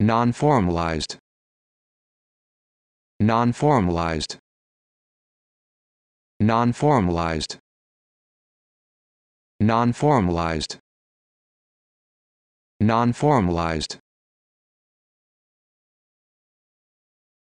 non-formalized non-formalized non-formalized non-formalized non-formalized